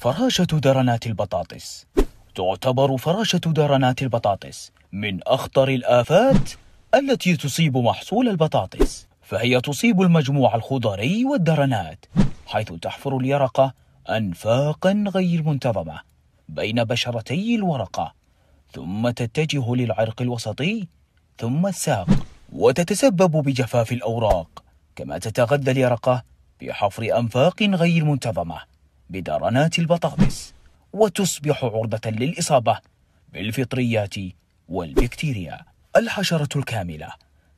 فراشة درنات البطاطس تعتبر فراشة درنات البطاطس من أخطر الآفات التي تصيب محصول البطاطس فهي تصيب المجموع الخضري والدرنات حيث تحفر اليرقة أنفاقا غير منتظمة بين بشرتي الورقة ثم تتجه للعرق الوسطي ثم الساق وتتسبب بجفاف الأوراق كما تتغذى اليرقة بحفر أنفاق غير منتظمة بدرنات البطاطس وتصبح عرضة للإصابة بالفطريات والبكتيريا الحشرة الكاملة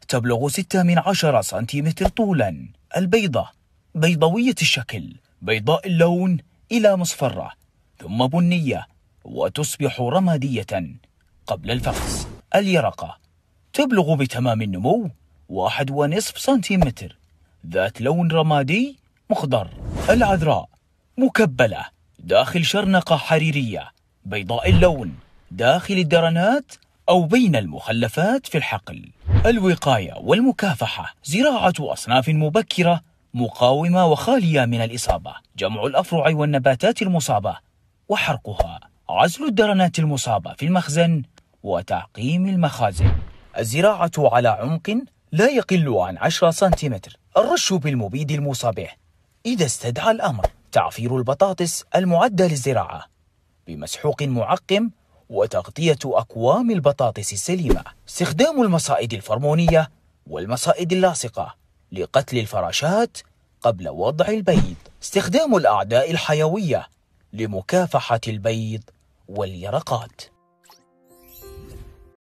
تبلغ ستة من عشرة سنتيمتر طولا البيضة بيضوية الشكل بيضاء اللون إلى مصفرة ثم بنية وتصبح رمادية قبل الفحص اليرقة تبلغ بتمام النمو واحد ونصف سنتيمتر ذات لون رمادي مخضر العذراء مكبلة داخل شرنقة حريرية بيضاء اللون داخل الدرنات أو بين المخلفات في الحقل الوقاية والمكافحة زراعة أصناف مبكرة مقاومة وخالية من الإصابة جمع الأفرع والنباتات المصابة وحرقها عزل الدرنات المصابة في المخزن وتعقيم المخازن الزراعة على عمق لا يقل عن 10 سنتيمتر الرش بالمبيد المصاب به إذا استدعى الأمر تعفير البطاطس المعدة للزراعة بمسحوق معقم وتغطية أكوام البطاطس السليمة استخدام المصائد الفرمونية والمصائد اللاصقة لقتل الفراشات قبل وضع البيض استخدام الأعداء الحيوية لمكافحة البيض واليرقات